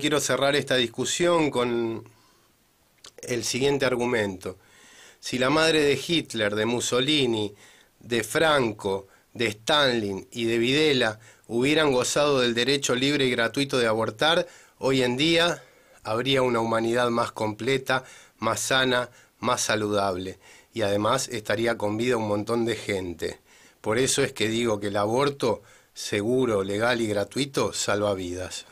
quiero cerrar esta discusión con el siguiente argumento. Si la madre de Hitler, de Mussolini, de Franco, de Stalin y de Videla hubieran gozado del derecho libre y gratuito de abortar, hoy en día habría una humanidad más completa, más sana, más saludable y además estaría con vida un montón de gente. Por eso es que digo que el aborto seguro, legal y gratuito salva vidas.